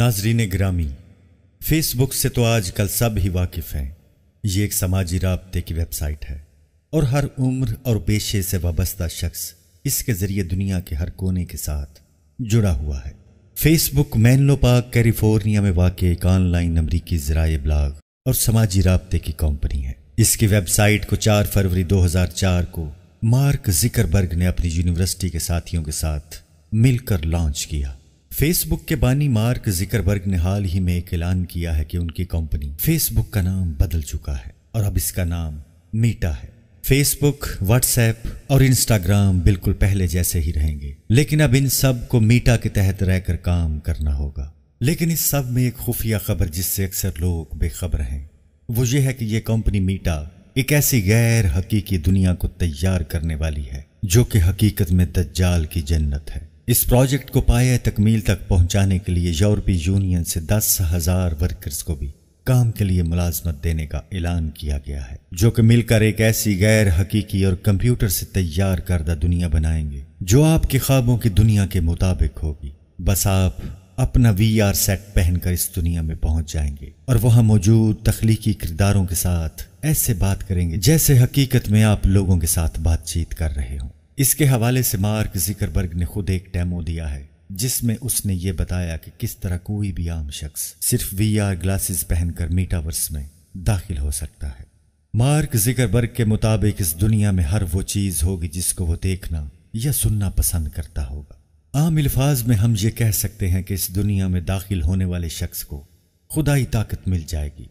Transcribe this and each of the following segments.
ناظرین گرامی فیس بک سے تو آج کل سب ہی واقف ہیں یہ ایک سماجی رابطے کی ویب سائٹ ہے اور ہر عمر اور پیشے سے وابستہ شخص اس کے ذریعے دنیا کے ہر کونے کے ساتھ جڑا ہوا ہے Facebook Menlo Park California میں واقع ایک آن لائن امریکی ذرائع بلاگ اور سماجی رابطے کی کمپنی ہے اس کی ویب سائٹ کو چار فروری دو ہزار چار کو مارک زکر برگ نے اپنی یونیورسٹی کے ساتھیوں کے ساتھ مل کر لانچ کیا فیس بک کے بانی مارک ذکر برگ نے حال ہی میں ایک اعلان کیا ہے کہ ان کی کمپنی فیس بک کا نام بدل چکا ہے اور اب اس کا نام میٹا ہے فیس بک واٹس ایپ اور انسٹاگرام بالکل پہلے جیسے ہی رہیں گے لیکن اب ان سب کو میٹا کے تحت رہ کر کام کرنا ہوگا لیکن اس سب میں ایک خفیہ خبر جس سے اکثر لوگ بے خبر ہیں وہ یہ ہے کہ یہ کمپنی میٹا ایک ایسی غیر حقیقی دنیا کو تیار کرنے والی ہے جو کہ حقیقت میں دجال کی جنت ہے اس پروجیکٹ کو پایا تکمیل تک پہنچانے کے لیے یورپی یونین سے دس ہزار ورکرز کو بھی کام کے لیے ملازمت دینے کا اعلان کیا گیا ہے جو کہ مل کر ایک ایسی غیر حقیقی اور کمپیوٹر سے تیار کردہ دنیا بنائیں گے جو آپ کے خوابوں کی دنیا کے مطابق ہوگی بس آپ اپنا وی آر سیٹ پہن کر اس دنیا میں پہنچ جائیں گے اور وہاں موجود تخلیقی کرداروں کے ساتھ ایسے بات کریں گے جیسے حقیقت میں آپ لوگوں کے ساتھ بات چیت کر رہے ہوں اس کے حوالے سے مارک ذکر برگ نے خود ایک ٹیمو دیا ہے جس میں اس نے یہ بتایا کہ کس طرح کوئی بھی عام شخص صرف وی آر گلاسز پہن کر میٹاورس میں داخل ہو سکتا ہے مارک ذکر برگ کے مطابق اس دنیا میں ہر وہ چیز ہوگی جس کو وہ دیکھنا یا سننا پسند کرتا ہوگا عام الفاظ میں ہم یہ کہہ سکتے ہیں کہ اس دنیا میں داخل ہونے والے شخص کو خدائی طاقت مل جائے گی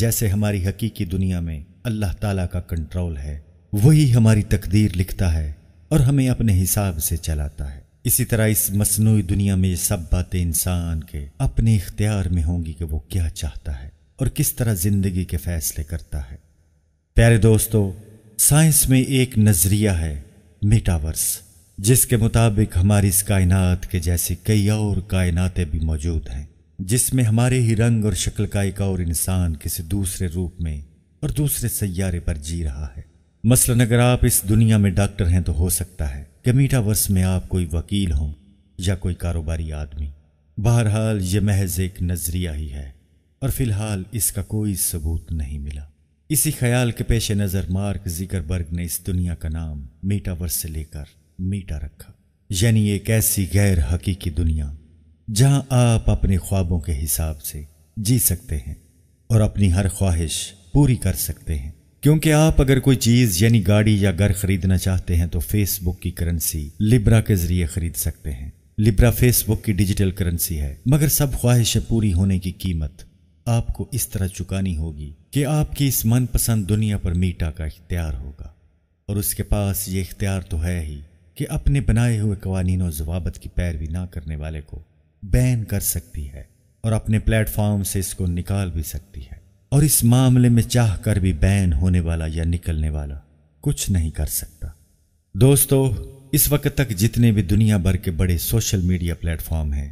جیسے ہماری حقیقی دنیا میں اللہ تعالیٰ کا کنٹرول ہے وہی ہماری تقدیر لکھتا ہے اور ہمیں اپنے حساب سے چلاتا ہے اسی طرح اس مصنوعی دنیا میں یہ سب باتیں انسان کے اپنے اختیار میں ہوں گی کہ وہ کیا چاہتا ہے اور کس طرح زندگی کے فیصلے کرتا ہے پیارے دوستو سائنس میں ایک نظریہ ہے میٹاورس جس کے مطابق ہماری اس کائنات کے جیسے کئی اور کائناتیں بھی موجود ہیں جس میں ہمارے ہی رنگ اور شکل کا ایک اور انسان کسی دوسرے روپ میں اور دوسرے سیارے پر جی رہا ہے مثلا اگر آپ اس دنیا میں ڈاکٹر ہیں تو ہو سکتا ہے کہ میٹھا ورس میں آپ کوئی وکیل ہوں یا کوئی کاروباری آدمی بہرحال یہ محض ایک نظریہ ہی ہے اور فی الحال اس کا کوئی ثبوت نہیں ملا اسی خیال کے پیش نظر مارک زیکر برگ نے اس دنیا کا نام میٹا ورس سے لے کر میٹا رکھا یعنی ایک ایسی غیر حقیقی دنیا جہاں آپ اپنے خوابوں کے حساب سے جی سکتے ہیں اور اپنی ہر خواہش پوری کر سکتے ہیں کیونکہ آپ اگر کوئی چیز یعنی گاڑی یا گھر خریدنا چاہتے ہیں تو فیس بک کی کرنسی لبرا کے ذریعے خرید سکتے ہیں لبرا فیس بک کی ڈیجیٹل کرنسی ہے مگر سب خواہشیں پوری ہونے کی قیمت آپ کو اس طرح چکانی ہوگی کہ آپ کی اس من پسند دنیا پر میٹا کا اختیار ہوگا اور اس کے پاس یہ اختیار تو ہے ہی کہ اپنے بنائے ہوئے قوانین و ضوابط کی پیروی نہ کرنے والے کو بین کر سکتی ہے اور اپنے پلیٹ فارم سے اس کو نکال بھی سکتی ہے اور اس معاملے میں چاہ کر بھی بین ہونے والا یا نکلنے والا کچھ نہیں کر سکتا دوستو اس وقت تک جتنے بھی دنیا بھر کے بڑے سوشل میڈیا پلیٹ فارم ہیں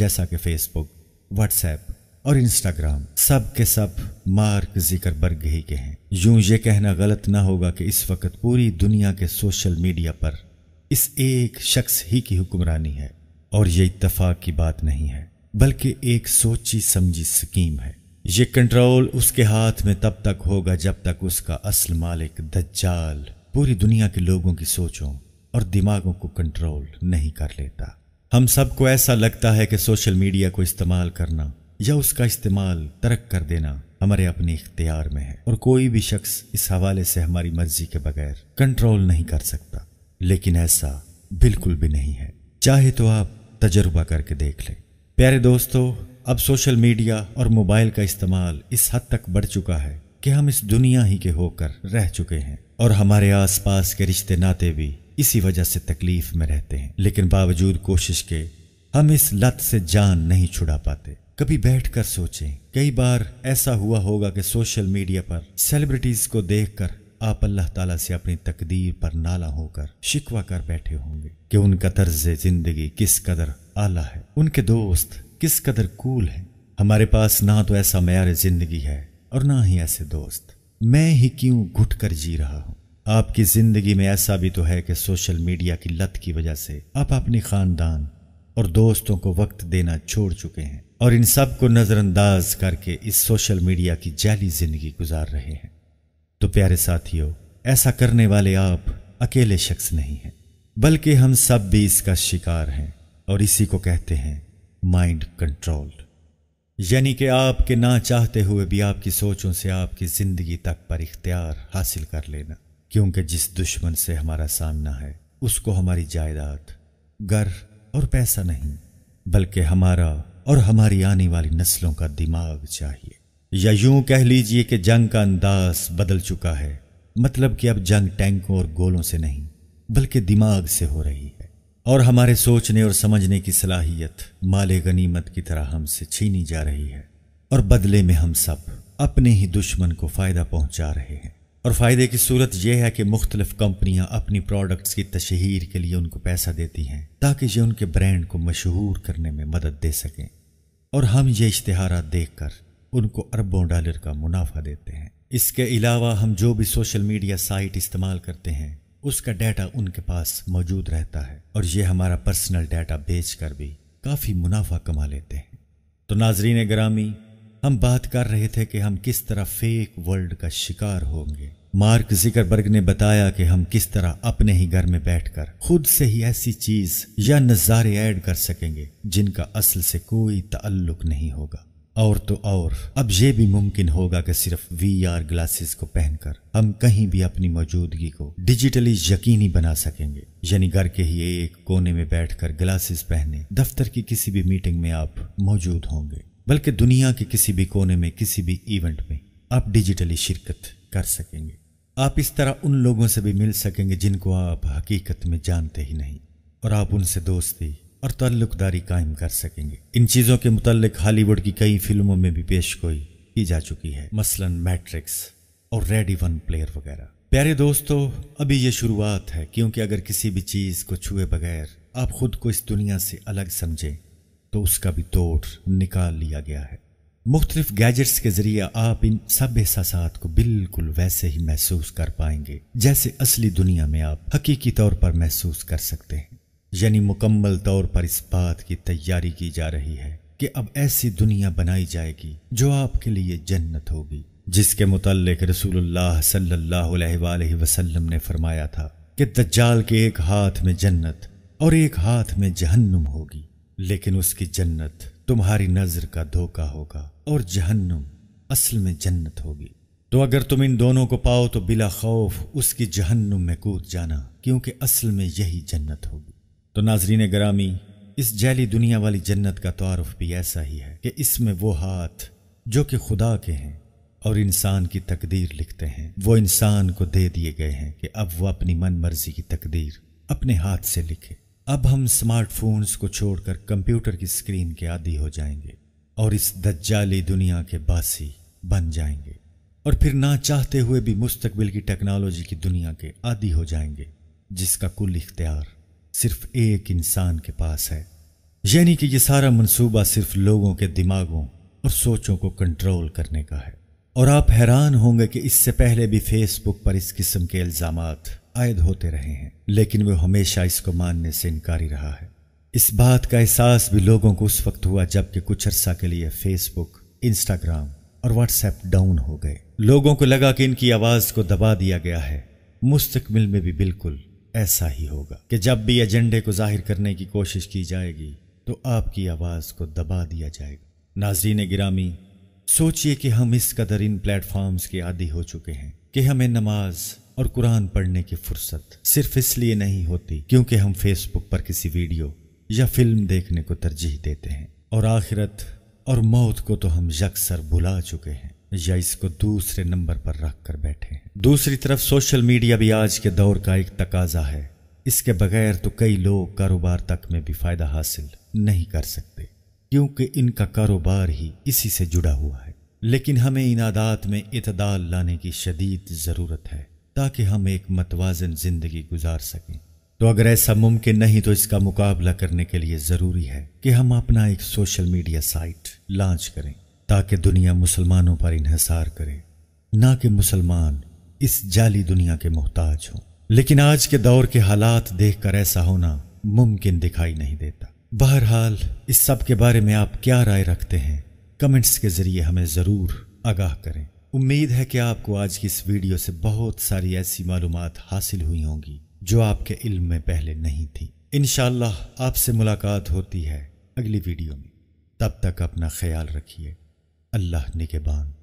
جیسا کہ فیس بک واٹس ایپ اور انسٹاگرام سب کے سب مارک ذکر برگ ہی کے ہیں یوں یہ کہنا غلط نہ ہوگا کہ اس وقت پوری دنیا کے سوشل میڈیا پر اس ایک شخص ہی کی حکمرانی ہے اور یہ اتفاق کی بات نہیں ہے بلکہ ایک سوچی سمجھی سکیم ہے یہ کنٹرول اس کے ہاتھ میں تب تک ہوگا جب تک اس کا اصل مالک دجال پوری دنیا کے لوگوں کی سوچوں اور دماغوں کو کنٹرول نہیں کر لیتا ہم سب کو ایسا لگتا ہے کہ سوشل میڈیا کو استعمال کرنا یا اس کا استعمال ترک کر دینا ہمارے اپنے اختیار میں ہے اور کوئی بھی شخص اس حوالے سے ہماری مرضی کے بغیر کنٹرول نہیں کر سکتا لیکن ایسا بالکل بھی نہیں ہے چاہے تو آپ تجربہ کر کے دیکھ لیں پیارے دوستو اب سوشل میڈیا اور موبائل کا استعمال اس حد تک بڑھ چکا ہے کہ ہم اس دنیا ہی کے ہو کر رہ چکے ہیں اور ہمارے آس پاس کے رشتے ناتے بھی اسی وجہ سے تکلیف میں رہتے ہیں لیکن باوجود کوشش کے ہم اس لت سے جان نہیں چھڑا پاتے کبھی بیٹھ کر سوچیں کئی بار ایسا ہوا ہوگا کہ سوشل میڈیا پر سیلبریٹیز کو دیکھ کر آپ اللہ تعالیٰ سے اپنی تقدیر پر نالا ہو کر شکوا کر بیٹھے ہوں گے کہ ان کا طرز زندگی کس قدر اعلیٰ ہے ان کے دوست کس قدر کول ہیں ہمارے پاس نہ تو ایسا معیار زندگی ہے اور نہ ہی ایسے دوست میں ہی کیوں گھٹ کر جی رہا ہوں آپ کی زندگی میں ایسا بھی تو ہے کہ سوشل میڈیا کی لت کی وجہ سے آپ اپنے خاندان اور دوستوں کو وقت دینا چھوڑ چکے ہیں اور ان سب کو نظر انداز کر کے اس سوشل میڈیا کی جعلی زندگی گزار رہے ہیں تو پیارے ساتھیوں ایسا کرنے والے آپ اکیلے شخص نہیں ہیں بلکہ ہم سب بھی اس کا شکار ہیں اور اسی کو کہتے ہیں مائنڈ کنٹرول یعنی کہ آپ کے نہ چاہتے ہوئے بھی آپ کی سوچوں سے آپ کی زندگی تک پر اختیار حاصل کر لینا کیونکہ جس دشمن سے ہمارا سامنا ہے اس کو ہماری جائیداد گھر اور پیسہ نہیں بلکہ ہمارا اور ہماری آنے والی نسلوں کا دماغ چاہیے یا یوں کہہ لیجئے کہ جنگ کا انداز بدل چکا ہے مطلب کہ اب جنگ ٹینکوں اور گولوں سے نہیں بلکہ دماغ سے ہو رہی ہے اور ہمارے سوچنے اور سمجھنے کی صلاحیت مال غنیمت کی طرح ہم سے چھینی جا رہی ہے اور بدلے میں ہم سب اپنے ہی دشمن کو فائدہ پہنچا رہے ہیں اور فائدے کی صورت یہ ہے کہ مختلف کمپنیاں اپنی پروڈکٹس کی تشہیر کے لیے ان کو پیسہ دیتی ہیں تاکہ یہ ان کے برانڈ کو مشہور کرنے میں مدد دے سکیں اور ہم یہ اشتہارات دیکھ کر ان کو اربوں ڈالر کا منافع دیتے ہیں اس کے علاوہ ہم جو بھی سوشل میڈیا سائٹ استعمال کرتے ہیں اس کا ڈیٹا ان کے پاس موجود رہتا ہے اور یہ ہمارا پرسنل ڈیٹا بیچ کر بھی کافی منافع کما لیتے ہیں تو ناظرین گرامی ہم بات کر رہے تھے کہ ہم کس طرح فیک ورلڈ کا شکار ہوں گے مارک زکر برگ نے بتایا کہ ہم کس طرح اپنے ہی گھر میں بیٹھ کر خود سے ہی ایسی چیز یا نظارے ایڈ کر سکیں گے جن کا اصل سے کوئی تعلق نہیں ہوگا اور تو اور اب یہ بھی ممکن ہوگا کہ صرف وی آر گلاسز کو پہن کر ہم کہیں بھی اپنی موجودگی کو ڈیجیٹلی یقینی بنا سکیں گے یعنی گھر کے ہی ایک کونے میں بیٹھ کر گلاسز پہنے دفتر کی کسی بھی میٹنگ میں آپ موجود ہوں گے بلکہ دنیا کے کسی بھی کونے میں کسی بھی ایونٹ میں آپ ڈیجیٹلی شرکت کر سکیں گے آپ اس طرح ان لوگوں سے بھی مل سکیں گے جن کو آپ حقیقت میں جانتے ہی نہیں اور آپ ان سے دوستی اور تعلق داری قائم کر سکیں گے ان چیزوں کے متعلق ہالی ووڈ کی کئی فلموں میں بھی پیش گوئی کی جا چکی ہے مثلا میٹرکس اور ریڈی ون پلیئر وغیرہ پیارے دوستو ابھی یہ شروعات ہے کیونکہ اگر کسی بھی چیز کو چھوئے بغیر آپ خود کو اس دنیا سے الگ سمجھیں تو اس کا بھی توڑ نکال لیا گیا ہے مختلف گیجٹس کے ذریعے آپ ان سب احساسات کو بالکل ویسے ہی محسوس کر پائیں گے جیسے اصلی دنیا میں آپ حقیقی طور پر محسوس کر سکتے ہیں یعنی مکمل طور پر اس بات کی تیاری کی جا رہی ہے کہ اب ایسی دنیا بنائی جائے گی جو آپ کے لیے جنت ہوگی جس کے متعلق رسول اللہ صلی اللہ علیہ وآلہ وسلم نے فرمایا تھا کہ دجال کے ایک ہاتھ میں جنت اور ایک ہاتھ میں جہنم ہوگی لیکن اس کی جنت تمہاری نظر کا دھوکہ ہوگا اور جہنم اصل میں جنت ہوگی تو اگر تم ان دونوں کو پاؤ تو بلا خوف اس کی جہنم میں کود جانا کیونکہ اصل میں یہی جنت ہوگی تو ناظرین گرامی اس جیلی دنیا والی جنت کا تعارف بھی ایسا ہی ہے کہ اس میں وہ ہاتھ جو کہ خدا کے ہیں اور انسان کی تقدیر لکھتے ہیں وہ انسان کو دے دیے گئے ہیں کہ اب وہ اپنی من مرضی کی تقدیر اپنے ہاتھ سے لکھے اب ہم سمارٹ فونز کو چھوڑ کر کمپیوٹر کی سکرین کے عادی ہو جائیں گے اور اس دجالی دنیا کے باسی بن جائیں گے اور پھر نہ چاہتے ہوئے بھی مستقبل کی ٹیکنالوجی کی دنیا کے عادی ہو جائیں گے جس کا کل اختیار صرف ایک انسان کے پاس ہے یعنی کہ یہ سارا منصوبہ صرف لوگوں کے دماغوں اور سوچوں کو کنٹرول کرنے کا ہے اور آپ حیران ہوں گے کہ اس سے پہلے بھی فیس بک پر اس قسم کے الزامات عائد ہوتے رہے ہیں لیکن وہ ہمیشہ اس کو ماننے سے انکاری رہا ہے اس بات کا احساس بھی لوگوں کو اس وقت ہوا جب کہ کچھ عرصہ کے لیے فیس بک انسٹاگرام اور واٹس ایپ ڈاؤن ہو گئے لوگوں کو لگا کہ ان کی آواز کو دبا دیا گیا ہے مستقبل میں بھی بالکل ایسا ہی ہوگا کہ جب بھی ایجنڈے کو ظاہر کرنے کی کوشش کی جائے گی تو آپ کی آواز کو دبا دیا جائے گا ناظرین گرامی سوچئے کہ ہم اس قدر ان پلیٹ فارمز کے عادی ہو چکے ہیں کہ ہمیں نماز اور قرآن پڑھنے کی فرصت صرف اس لیے نہیں ہوتی کیونکہ ہم فیس بک پر کسی ویڈیو یا فلم دیکھنے کو ترجیح دیتے ہیں اور آخرت اور موت کو تو ہم یکسر بھلا چکے ہیں یا اس کو دوسرے نمبر پر رکھ کر بیٹھے ہیں دوسری طرف سوشل میڈیا بھی آج کے دور کا ایک تقاضا ہے اس کے بغیر تو کئی لوگ کاروبار تک میں بھی فائدہ حاصل نہیں کر سکتے کیونکہ ان کا کاروبار ہی اسی سے جڑا ہوا ہے لیکن ہمیں ان عادات میں اعتدال لانے کی شدید ضرورت ہے تاکہ ہم ایک متوازن زندگی گزار سکیں تو اگر ایسا ممکن نہیں تو اس کا مقابلہ کرنے کے لیے ضروری ہے کہ ہم اپنا ایک سوشل میڈیا سائٹ لانچ کریں تاکہ دنیا مسلمانوں پر انحصار کرے نہ کہ مسلمان اس جعلی دنیا کے محتاج ہوں لیکن آج کے دور کے حالات دیکھ کر ایسا ہونا ممکن دکھائی نہیں دیتا بہرحال اس سب کے بارے میں آپ کیا رائے رکھتے ہیں کمنٹس کے ذریعے ہمیں ضرور آگاہ کریں امید ہے کہ آپ کو آج کی اس ویڈیو سے بہت ساری ایسی معلومات حاصل ہوئی ہوں گی جو آپ کے علم میں پہلے نہیں تھی انشاءاللہ آپ سے ملاقات ہوتی ہے اگلی ویڈیو میں تب تک اپنا خیال رکھیے اللہ نگہبان بان